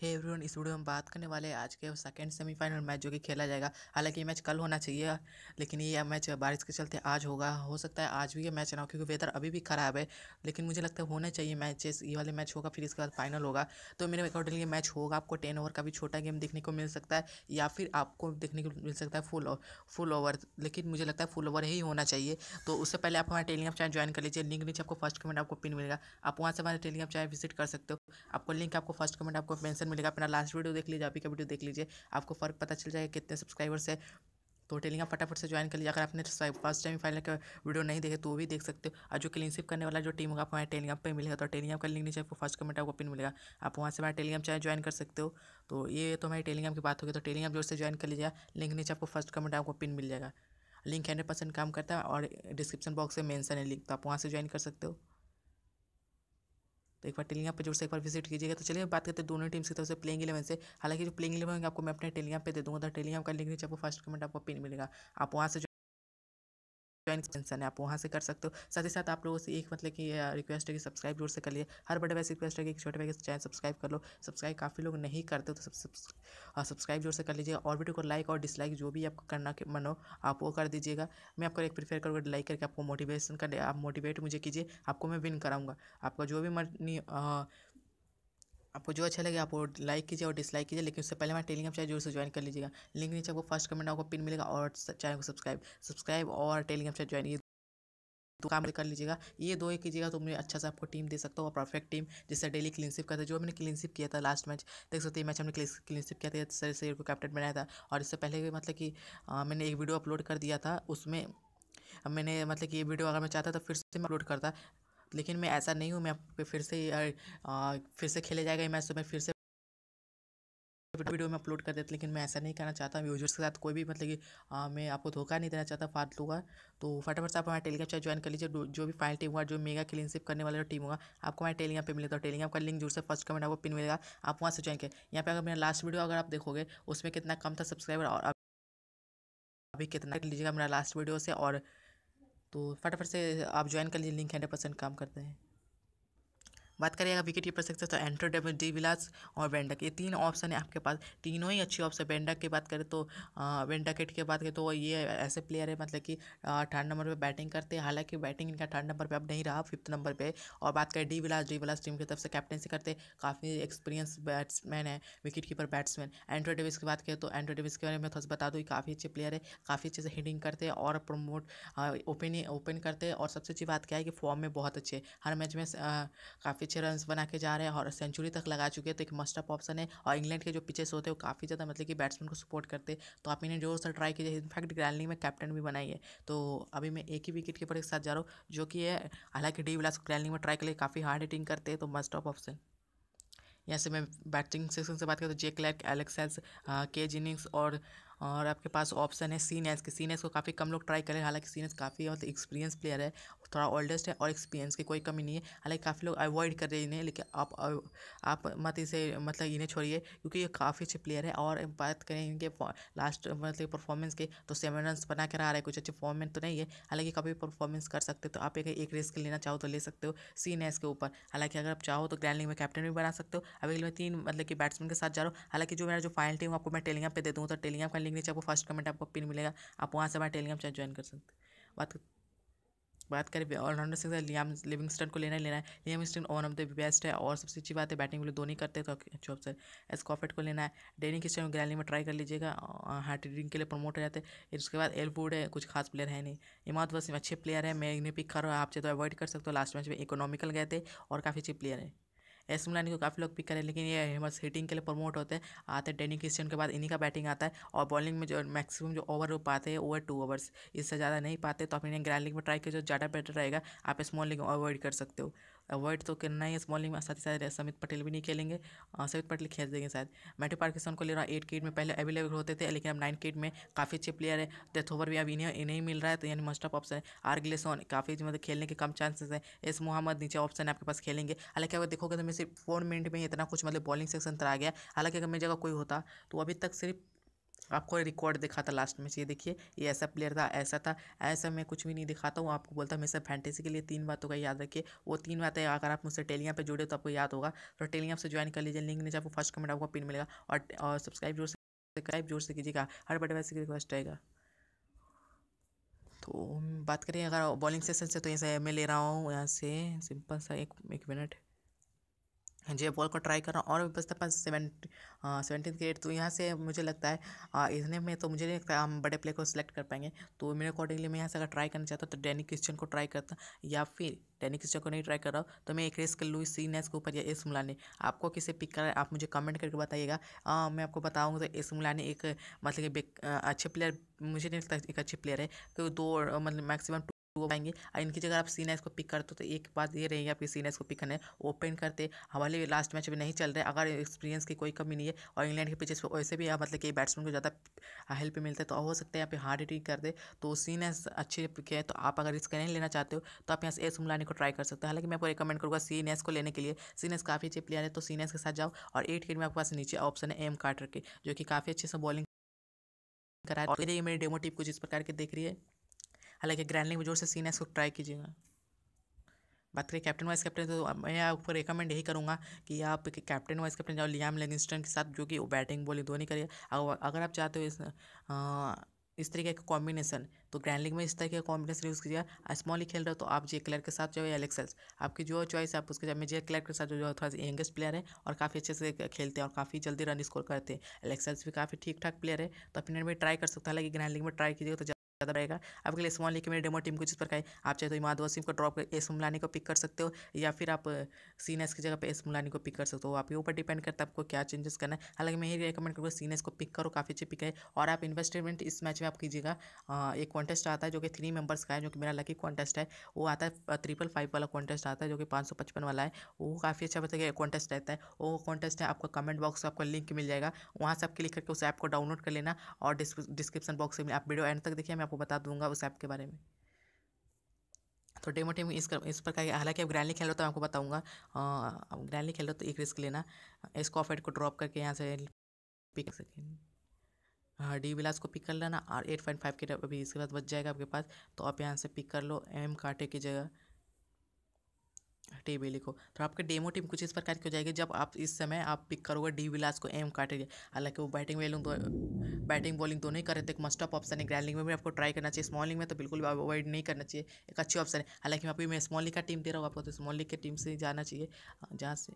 hey everyone इस video में हम बात करने वाले हैं आज के सेकंड सेमीफाइनल मैच जो कि खेला जाएगा हालांकि ये मैच कल होना चाहिए लेकिन ये मैच बारिश के चलते आज होगा हो सकता है आज भी ये मैच ना हो क्योंकि वेदर अभी भी ख़राब है लेकिन मुझे लगता है होना चाहिए मैचेस ये वाले मैच होगा फिर इसके बाद फाइनल होगा तो मेरे अकॉर्डिंग ये मैच होगा आपको टेन ओवर का भी छोटा गेम देखने को मिल सकता है या फिर आपको देखने को मिल सकता है फुल फुल ओवर लेकिन मुझे लगता है फुल ओवर ही होना चाहिए तो उससे पहले आप हमारे टेलीग्राम चैनल ज्वाइन कर लीजिए लिंक नीचे आपको फर्स्ट कमेंट आपको पिन मिलेगा आप वहाँ से हमारे टेलीग्राम चैनल विजिट कर सकते हो आपको लिंक आपको फर्स्ट कमेंट आपको पेंशन डिस्क्रिप्शन मिलेगा अपना लास्ट वीडियो देख लीजिए अभी का वीडियो देख लीजिए आपको फर्क पता चल जाएगा कितने सब्सक्राइबर्स है तो टेलीग्राम फटाफट से ज्वाइन कर लीजिए अगर आपने फर्स्ट टाइम फाइनल का वीडियो नहीं देखे तो वो भी देख सकते हो और जो क्लिनशिप करने वाला जो टीम होगा आपको हमारे टेलीग्राम पर मिलेगा तो टेलीग्राम का लिंक नीचे आपको फर्स्ट कमेंट आपको पिन मिलेगा आप वहाँ से हमारे टेलीग्राम चैनल ज्वाइन कर सकते हो तो ये तो हमारी टेलीग्राम की बात होगी तो टेलीग्राम जोर से ज्वाइन कर लीजिए लिंक नीचे आपको फर्स्ट कमेंट आपको पिन मिल जाएगा लिंक हंड्रेड परसेंट काम करता है और डिस्क्रिप्शन बॉक्स में मैंसन है लिंक तो आप वहाँ से ज्वाइन कर सकते हो एक बार टेलीग्राम पर जोर से एक बार विजिट कीजिएगा तो चलिए बात करते हैं दोनों टीम्स की तरफ से प्लेइंग इलेवन से हालांकि जो प्लेइंग इलेवन होंगे आपको मैं अपने टेलीग्राम पर दे दूँगा तो टेलीग्राम का लिंक नीचे आपको फर्स्ट कमेंट आपको पिन मिलेगा आप वहाँ से ज्वाइन सेंसन है आप वहाँ से कर सकते हो साथ ही साथ आप लोगों से एक मतलब कि रिक्वेस्ट है कि सब्सक्राइब जोर से कर लिए हर बड़े भाई से रिक्वेस्ट है कि छोटे भाई चैनल सब्सक्राइब कर लो सब्सक्राइब काफ़ी लोग नहीं करते तो सब्सक्राइब जोर से कर लीजिए और वीडियो को लाइक और डिसलाइक जो भी आपको करना मन हो आप वो कर दीजिएगा मैं आपको एक प्रीफेयर करूँगा लाइक करके आपको मोटिवेशन कर आप मोटिवेट मुझे कीजिए आपको मैं विन कराऊंगा आपका जो भी मन आपको जो अच्छा लगे आप वो लाइक कीजिए और डिसलाइक कीजिए लेकिन उससे पहले मैं टेलीग्राम चैनल जरूर से ज्वाइन कर लीजिएगा लिंक नीचे आपको फर्स्ट कमेंट आपको पिन मिलेगा और चैनल को सब्सक्राइब सब्सक्राइब और टेलीग्राम चैनल ज्वाइन ये तो काम कर लीजिएगा ये दो ही कीजिएगा तो मुझे अच्छा सा आपको टीम दे सकता हूँ परफेक्ट टीम जिससे डेली क्लिनशिप करते जो मैंने क्लिनशिप किया था लास्ट मैच देख सकते हैं मैच हमने क्लिनशिप किया था सर सैर को कैप्टन बनाया था और इससे पहले मतलब कि आ, मैंने एक वीडियो अपलोड कर दिया था उसमें मैंने मतलब कि ये वीडियो अगर मैं चाहता तो फिर से मैं अपलोड करता लेकिन मैं ऐसा नहीं हूँ मैं फिर से फिर से खेले जाएगा मैं मैच तो मैं फिर से वीडियो में अपलोड कर देते लेकिन मैं ऐसा नहीं करना चाहता यूजर्स के साथ कोई भी मतलब कि मैं आपको धोखा नहीं देना चाहता फालतू का तो फटाफट से आप हमारे टेलीग्राम चैनल ज्वाइन कर लीजिए जो भी फाइनल टीम हुआ जो मेगा क्लीनशिप करने वाला टीम होगा आपको हमारे टेलीग्राम पे मिलेगा और तो टेलीग्राम का लिंक जोर से फर्स्ट कमेंट आपको पिन मिलेगा आप वहाँ से ज्वाइन करें यहाँ पर अगर मेरा लास्ट वीडियो अगर आप देखोगे उसमें कितना कम था सब्सक्राइबर और अभी कितना लीजिएगा मेरा लास्ट वीडियो से और तो फटाफट से आप ज्वाइन कर लीजिए लिंक हंड्रेड परसेंट काम करते हैं बात करें अगर विकेट कीपर सकते तो एंट्रो डेबल डी विलास और वेंडक ये तीन ऑप्शन है आपके पास तीनों ही अच्छी ऑप्शन वेंडक की बात करें तो वेंडाकेट की बात करें तो ये ऐसे प्लेयर है मतलब कि थर्ड नंबर पर बैटिंग करते हैं हालांकि बैटिंग इनका थर्ड नंबर पर अब नहीं रहा फिफ्थ नंबर पर और बात करें D Vilas D Vilas team की तरफ से कैप्टनसी करते काफ़ी एक्सपीरियंस बैट्समैन है wicket keeper batsman Andre Davis की बात करें तो एंड्रो डेविस के बारे में थोड़ा सा बता दूँ काफ़ी अच्छे प्लेयर है काफ़ी अच्छे से हिटिंग करते हैं और प्रमोट ओपन ओपन करते हैं और सबसे अच्छी बात क्या है कि फॉर्म में बहुत अच्छे हर मैच में काफ़ी के छः रन बना के जा रहे हैं और सेंचुरी तक लगा चुके हैं तो एक मस्ट अप ऑप्शन है और इंग्लैंड के जो पिचेस होते हैं वो काफ़ी ज़्यादा मतलब कि बैट्समैन को सपोर्ट करते हैं तो आप इन्हें जोर से ट्राई कीजिए इनफैक्ट ग्रैंडली में कैप्टन भी बनाई है तो अभी मैं एक ही विकेट कीपर के साथ जा रहा हूँ जो कि है हालांकि डी विलास ग्रैंडली में ट्राई के लिए काफ़ी हार्ड हिटिंग करते हैं तो मस्ट अप ऑप्शन यहाँ से मैं बैटिंग सेक्शन से बात करूँ तो जे क्लैक एलेक्स के जिनिंग्स और और आपके पास ऑप्शन है सीनियर्स के सीनियर्स को काफ़ी कम लोग ट्राई करें हालांकि सीनियर्स काफ़ी बहुत एक्सपीरियंस प्लेयर है थोड़ा ओल्डेस्ट है और एक्सपीरियंस की कोई कमी नहीं है हालांकि काफ़ी लोग अवॉइड कर रहे हैं इन्हें लेकिन आप आप मत इसे मतलब इन्हें छोड़िए क्योंकि ये काफ़ी अच्छे प्लेयर है और बात करें इनके लास्ट मतलब परफॉर्मेंस के तो सेवन रन बना कर आ रहा है कुछ अच्छे फॉर्म में तो नहीं है हालांकि कभी परफॉर्मेंस कर सकते तो आप एक, एक रिस्क लेना चाहो तो ले सकते हो सीनियर्स के ऊपर हालांकि अगर आप चाहो तो ग्रैंड में कैप्टन भी बना सकते हो अभी मैं तीन मतलब कि बैट्समैन के साथ जा रहा हूँ हालांकि जो मेरा जो फाइनल टीम आपको मैं टेलिंग पे दे दूँ तो टेलिंग का लिंक नीचे आपको फर्स्ट कमेंट आपको पिन मिलेगा आप वहाँ से हमारे टेलीग्राम चैनल ज्वाइन कर सकते बात बात करें ऑलराउंडर से लियाम लिविंगस्टन को लेना ही लेना है लियाम स्टन ऑन ऑफ द बेस्ट है और सबसे अच्छी बात है बैटिंग वाले दोनों ही करते तो अच्छे ऑप्शन एस्कॉफेट को लेना है डेनिंग के ग्रैली में ट्राई कर लीजिएगा हार्ट रीडिंग के लिए प्रमोट हो जाते हैं उसके बाद एलवुड है कुछ खास प्लेयर है नहीं इमाद वसीम अच्छे प्लेयर है मैं इन्हें पिक कर रहा हूँ आप चाहे तो अवॉइड कर सकते हो लास्ट मैच में इकोनॉमिकल गए थे और काफ़ी अच्छे प्लेयर है एस मिलानी को काफ़ी लोग पिक करें लेकिन ये हेमस हिटिंग के लिए प्रमोट होते हैं आते हैं डेनी क्रिस्टियन के बाद इन्हीं का बैटिंग आता है और बॉलिंग में जो मैक्सिमम जो ओवर हो पाते हैं ओवर टू ओवर्स इससे ज़्यादा नहीं पाते तो आप इंडियन ग्रैंड लीग में ट्राई जो ज़्यादा बेटर रहेगा आप स्मॉल लीग अवॉइड कर सकते हो अवॉइड तो करना ही स्मॉलिंग में साथ ही साथ समित पटेल भी नहीं खेलेंगे समित पटेल खेल देंगे शायद मैटी पार्किसन को ले रहा एट किट में पहले अवेलेबल होते थे लेकिन अब नाइन किट में काफ़ी अच्छे प्लेयर है डेथ ओवर भी अब इन्हें इन्हें मिल रहा है तो यानी मस्ट ऑफ ऑप्शन है आर गिलेसोन काफ़ी मतलब खेलने के कम चांसेस हैं एस मोहम्मद नीचे ऑप्शन आपके पास खेलेंगे हालांकि अगर देखोगे तो मैं सिर्फ फोर मिनट में इतना कुछ मतलब बॉलिंग सेक्शन तरह आ गया हालांकि अगर मेरी जगह कोई होता तो अभी तक सिर्फ आपको रिकॉर्ड दिखाता लास्ट में ये देखिए ये ऐसा प्लेयर था ऐसा था ऐसा मैं कुछ भी नहीं दिखाता हूँ आपको बोलता हूँ मैं सब फैंटेसी के लिए तीन बातों का याद रखिए वो तीन बातें अगर आप मुझसे टेलियाँ पे जुड़े तो आपको याद होगा तो टेलियाँ से ज्वाइन कर लीजिए लिंक नीचे आपको फर्स्ट कमेंट आपको पिन मिलेगा और, और सब्सक्राइब जोर से सब्सक्राइब जोर से कीजिएगा हर बटे वैसे रिक्वेस्ट रहेगा तो बात करें अगर बॉलिंग सेशन से तो ऐसे मैं ले रहा हूँ यहाँ से सिंपल सा एक मिनट जे बॉल को ट्राई कर रहा हूँ और बस पास सेवेंटी सेवेंटीन ग्रेड तो यहाँ से मुझे लगता है इतने में तो मुझे नहीं लगता हम बड़े प्लेयर को सिलेक्ट कर पाएंगे तो मेरे अकॉर्डिंगली मैं यहाँ से अगर ट्राई करना चाहता हूँ तो डैनी क्रिश्चियन को ट्राई करता या फिर डैनी क्रिश्चियन को नहीं ट्राई कर रहा हूँ तो मैं एक रेस कर लूँ सी नेस के ऊपर या एस मुलानी आपको किसे पिक करा है आप मुझे कमेंट करके बताइएगा मैं आपको बताऊँगा तो एस मुलानी एक मतलब कि अच्छे प्लेयर मुझे नहीं लगता एक अच्छे प्लेयर है क्योंकि तो दो मतलब मैक्सिमम वो आएंगे और इनकी जगह आप सीनेस को पिक करते हो तो एक बात ये रहेगी आपकी सीनेस को पिक करने ओपन करते हमारे लास्ट मैच में नहीं चल रहे अगर एक्सपीरियंस की कोई कमी नहीं है और इंग्लैंड के पिचेस पर वैसे भी हाँ, मतलब कि बैट्समैन को ज़्यादा हेल्प मिलता है तो हो सकता है यहाँ पे हार्ड हिटिंग कर दे तो सीनेस अच्छे पिक है तो आप अगर रिस्क नहीं लेना चाहते हो तो आप यहाँ से एस लाने को ट्राई कर सकते हो हालांकि मैं आपको रिकमेंड करूँगा सीन को लेने के लिए सीनेस काफ़ी अच्छे प्लेयर है तो सीनेस के साथ जाओ और एट क्रिकेट में आपके पास नीचे ऑप्शन है एम कार्टर के जो कि काफ़ी अच्छे से बॉलिंग करा और ये मेरी डेमो टिप कुछ इस प्रकार के देख रही है हालांकि ग्रैंडलिंग में जोर से सीन है इसको ट्राई कीजिएगा बात करें कैप्टन वाइस कैप्टन तो मैं आपको रिकमेंड यही करूँगा कि आप कैप्टन वाइस कैप्टन जाओ लियाम लेगिस्टन के साथ जो कि बैटिंग बॉलिंग दोनों करिए अगर आप चाहते हो इस इस तरीके का कॉम्बिनेशन तो ग्रैंड लीग में इस तरीके का कॉम्बिनेशन यूज़ कीजिए स्मॉल ही खेल रहे हो तो आप जे क्लर के साथ जो है एलेक्सेल्स आपकी जो चॉइस है आप उसके जब में जे क्लर के साथ जो है थोड़ा सा यंगेस्ट प्लेयर है और काफ़ी अच्छे से खेलते हैं और काफ़ी जल्दी रन स्कोर करते हैं एलेक्सेल्स भी काफ़ी ठीक ठाक प्लेयर है तो अपने में ट्राई कर सकता है लेकिन ग्रैंड लीग में ट्राई कीजिएगा तो ज़्यादा रहेगा आपके लिए स्मॉल लेके मेरे डेमो टीम को जिस प्रकार है आप चाहे तो इमाद वसीम को ड्रॉप एस मुलानी को पिक कर सकते हो या फिर आप सीन की जगह पे एस मुलानी को पिक कर सकते हो तो आपके ऊपर डिपेंड करता है आपको क्या चेंजेस करना है हालांकि मैं ही रिकमेंड करूँगा सीन को पिक करो काफ़ी अच्छी पिक है और आप इन्वेस्टमेंट इस मैच में आप कीजिएगा एक कॉन्टेस्ट आता है जो कि थ्री मेंबर्स का है जो कि मेरा लकी कॉन्टेस्ट है वो आता है ट्रिपल फाइव वाला कॉन्टेस्ट आता है जो कि पाँच सौ पचपन वाला है वो काफ़ी अच्छा बताया कॉन्टेस्ट रहता है वो कॉन्टेस्ट है आपका कमेंट बॉक्स में आपको लिंक मिल जाएगा वहाँ से आप क्लिक करके उस ऐप को डाउनलोड कर लेना और डिस्क्रिप्शन बॉक्स में आप वीडियो एंड तक देखिए आपको बता दूंगा उस ऐप के बारे में तो डेमो टीम इस कर, इस प्रकार हालांकि आप ग्रैंडली खेल रहे हो तो आपको बताऊंगा ग्रैंडली खेल रहे हो तो एक रिस्क लेना इसको ऑफ को ड्रॉप करके यहाँ से पिक सेकेंड हाँ डी विलास को पिक कर लेना और एट पॉइंट फाइव के अभी इसके बाद बच जाएगा आपके पास तो आप यहाँ से पिक कर लो एम काटे की जगह बी लिखो तो आपके डेमो टीम कुछ इस प्रकार की हो जाएगी जब आप इस समय आप पिक करोगे डी विलास को एम काटेंगे हालांकि वो बैटिंग वेलिंग दो बैटिंग बॉलिंग दोनों ही कर रहे थे एक मस्ट ऑफ ऑप्शन है ग्रैंडिंग में भी आपको ट्राई करना चाहिए स्मॉलिंग में तो बिल्कुल अवॉइड नहीं करना चाहिए एक अच्छी ऑप्शन है हालांकि वहाँ पर मैं स्मॉलिंग का टीम दे रहा हूँ आपको तो स्मॉलिंग के टीम से जाना चाहिए जहाँ से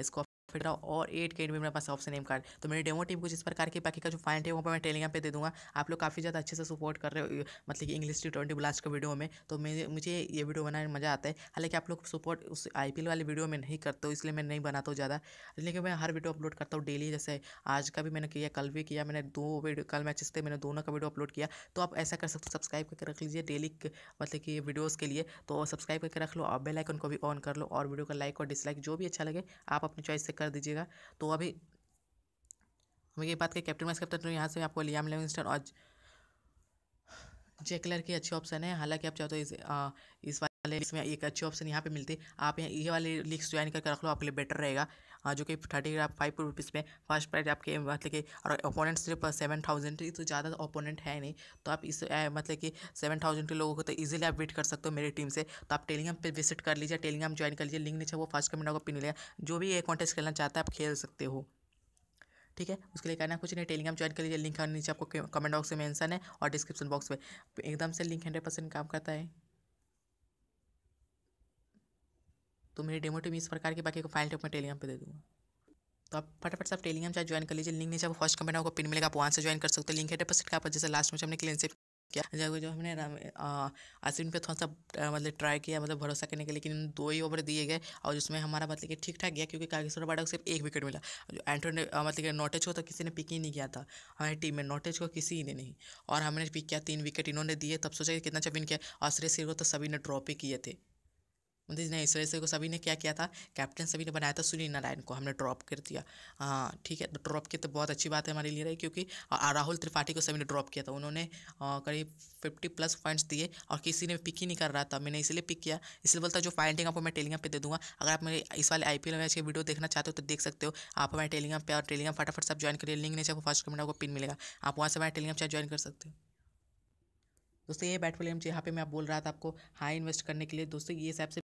इसको फिर रहा और एट के एट में मेरे पास ऑप्शन नेम कार्ड तो मेरी डेमो टीम कुछ इस प्रकार के बाकी का जो फाइन है वो मैं टेलीग्राम पे दे दूंगा आप लोग काफ़ी ज़्यादा अच्छे से सपोर्ट कर रहे हो मतलब कि इंग्लिश टी ट्वेंटी ब्लास्ट के वीडियो में तो मुझे ये वीडियो बनाने में मज़ा आता है हालांकि आप लोग सपोर्ट उस आई वाले वीडियो में नहीं करते हो इसलिए मैं नहीं बनाता हूँ ज़्यादा लेकिन मैं हर वीडियो अपलोड करता हूँ डेली जैसे आज का भी मैंने किया कल भी किया मैंने दो वीडियो कल मैचेस थे मैंने दोनों का वीडियो अपलोड किया तो आप ऐसा कर सकते हो सब्सक्राइब करके रख लीजिए डेली मतलब कि वीडियोज़ के लिए तो सब्सक्राइब करके रख लो और बेलाइकन को भी ऑन कर लो और वीडियो का लाइक और डिसलाइक जो भी अच्छा लगे आप अपनी चॉइस से कर दीजिएगा तो अभी हमें ये बात कर कैप्टन वाइस कैप्टन तो यहाँ से आपको लियाम लिविंगस्टन और जेकलर की अच्छी ऑप्शन है हालांकि आप चाहते हो तो इस आ, इस वाले लिस्ट में एक अच्छे ऑप्शन यहाँ पे है आप यहाँ ये वाले लिस्ट ज्वाइन करके रख लो आपके लिए बेटर रहेगा हाँ, जो कि थर्टी फाइव रुपीज़ में फर्स्ट प्राइज आपके मतलब कि और ओपोनेंट सिर्फ सेवन थाउजेंड तो ज़्यादा ओपोनेंट तो है नहीं तो आप इस मतलब कि सेवन थाउजेंड के लोगों को तो ईजिली आप वेट कर सकते हो मेरी टीम से तो आप टेलीग्राम पर विजिट कर लीजिए टेलीग्राम ज्वाइन कर लीजिए लिंक नीचे वो फर्स्ट कमेंट आपको पिन मिलेगा जो भी ये कॉन्टेस्ट खेलना चाहता है आप खेल सकते हो ठीक है उसके लिए करना कुछ नहीं टेलीग्राम ज्वाइन कर लीजिए लिंक नीचे आपको कमेंट बॉक्स में मेंशन है और डिस्क्रिप्शन बॉक्स में एकदम से लिंक हंड्रेड परसेंट काम करता है तो मेरी डेमो टीम इस प्रकार के बाकी को फाइल टॉप में टेलीग्राम पे दे दूँगा तो आप फटाफट से आप टेलीग्राम चाहे ज्वाइन कर लीजिए लिंक नीचे आपको फर्स्ट कमेंट आपको पिन मिलेगा आप वहाँ से ज्वाइन कर सकते हो लिंक है परसेंट का जैसे लास्ट में हमने क्लेनशिप किया जो जो हमने आसिन पे थोड़ा सा मतलब ट्राई किया मतलब भरोसा करने के लेकिन दो ही ओवर दिए गए और उसमें हमारा मतलब कि ठीक ठाक गया क्योंकि कागेश्वर बाडा को सिर्फ एक विकेट मिला जो ने मतलब कि नोटेज को तो किसी ने पिक ही नहीं किया था हमारी टीम में नोटेज को किसी ने नहीं और हमने पिक किया तीन विकेट इन्होंने दिए तब सोचा कि कितना चबिन अच्छा विन किया और सिर को तो सभी ने ड्रॉप ही किए थे मतलब नहीं सुरेश को तो सभी ने क्या किया था कैप्टन सभी ने बनाया था सुनील नारायण को हमने ड्रॉप कर दिया हाँ ठीक है तो ड्रॉप किया तो बहुत अच्छी बात है हमारे लिए रही क्योंकि राहुल त्रिपाठी को सभी ने ड्रॉप किया था उन्होंने करीब फिफ्टी प्लस पॉइंट्स दिए और किसी ने पिक ही नहीं कर रहा था मैंने इसलिए पिक किया इसलिए बोलता जो फाइंडिंग आपको मैं टेलीग्राम पर दे दूँगा अगर आप मेरे इस वाले आई पी मैच की वीडियो देखना चाहते हो तो देख सकते हो आप हमारे टेलीग्राम पर और टेलीग्राम फटाफट सब ज्वाइन करिए लिंक नीचे आपको फर्स्ट कमेंट आपको पिन मिलेगा आप वहाँ से हमारे टेलीग्राम चैट ज्वाइन कर सकते हो दोस्तों ये बैट बॉल एम यहाँ पे मैं आप बोल रहा था आपको हाई इन्वेस्ट करने के लिए दोस्तों ये सबसे से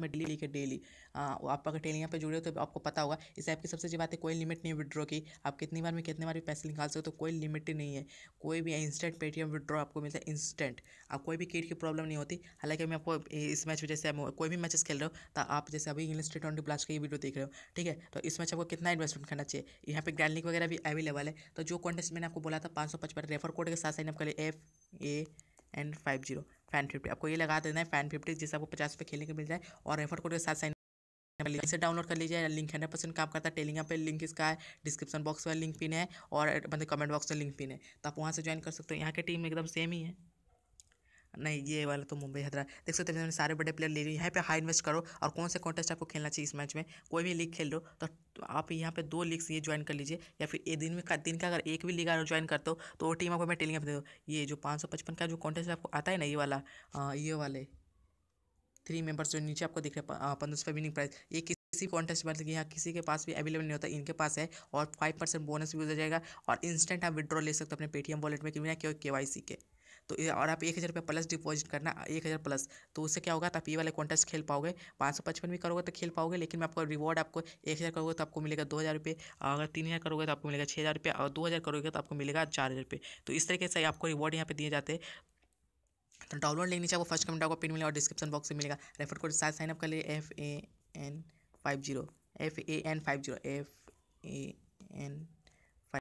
मैं डेली लिखे डेली आप अगर डेली यहाँ पे जुड़े हो तो आपको पता होगा इस ऐप की सबसे अच्छी बात है कोई लिमिट नहीं विड्रॉ की आप कितनी बार में कितने बार भी पैसे निकाल सकते हो तो कोई लिमिट ही नहीं है कोई भी इंस्टेंट पेटीएम विड्रॉ आपको मिलता है इंस्टेंट आप कोई भी किट की प्रॉब्लम नहीं होती हालांकि मैं आपको इस मैच में जैसे कोई भी मैचेस खेल रहे हो तो आप जैसे अभी इंग्लिश टी ट्वेंटी ब्लास्ट का ये वीडियो देख रहे हो ठीक है तो इस मैच आपको कितना इन्वेस्टमेंट करना चाहिए यहाँ पर ग्रैंड लिंक वगैरह भी अवेलेबल है तो जो कॉन्टेस्ट मैंने आपको बोला था पाँच सौ पचपन रेफर कोड के साथ साइन अप करें F A N five zero fan fifty आपको ये लगा देना है फैन फिफ्टी जिससे आपको पचास रुपये खेलने को मिल जाए और रेफर कोड के साथ साइन इसे डाउनलोड कर लीजिए लिंक हंड्रेड परसेंट काम करता है टेलिंग पे लिंक इसका है डिस्क्रिप्शन बॉक्स में लिंक पिन है और मतलब कमेंट बॉक्स में लिंक पिन है तो आप वहाँ से ज्वाइन कर सकते हो यहाँ के टीम एकदम सेम ही है नहीं ये वाला तो मुंबई हैदरा देख सकते हैं सारे बड़े प्लेयर ले लिए यहाँ पे हाई इन्वेस्ट करो और कौन से कॉन्टेस्ट आपको खेलना चाहिए इस मैच में कोई भी लीग खेल लो तो आप यहाँ पे दो लीग्स ये ज्वाइन कर लीजिए या फिर एक दिन में का दिन का अगर एक भी लीग अगर ज्वाइन करते हो तो वो टीम आपको मैं टेलिंग दे दो ये जो पाँच सौ पचपन का जो कॉन्टेस्ट आपको आता है ना ये वाला ये वाले थ्री मेम्बर्स जो नीचे आपको दिख रहे हैं पंद्रह सौ विनिंग प्राइस ये किसी कॉन्टेस्ट मतलब यहाँ किसी के पास भी अवेलेबल नहीं होता इनके पास है और फाइव परसेंट बोनस भी हो जाएगा और इंस्टेंट आप विड्रॉ ले सकते हो अपने पेटीएम वॉलेट में बिना के वाई के तो और आप एक हज़ार रुपये प्लस डिपॉजिट करना एक हज़ार प्लस तो उससे क्या होगा तो आप ये वाले कॉन्टेस्ट खेल पाओगे पाँच सौ पचपन भी करोगे तो खेल पाओगे लेकिन मैं आपको रिवॉर्ड आपको एक हज़ार करोगे तो आपको मिलेगा दो हज़ार रुपये अगर तीन हज़ार करोगे तो आपको मिलेगा छः हज़ार रुपये और दो हज़ार करोगे तो आपको मिलेगा चार हज़ार रुपये तो इस तरीके से आपको रिवॉर्ड यहाँ पे दिए जाते हैं तो डाउनलोड लेनी चाहिए वो फर्स्ट कमेंट आपको पिन मिलेगा और डिस्क्रिप्शन बॉक्स में मिलेगा रेफर कोड साथ साइनअप कर लिए F A N five zero F A N five zero F A N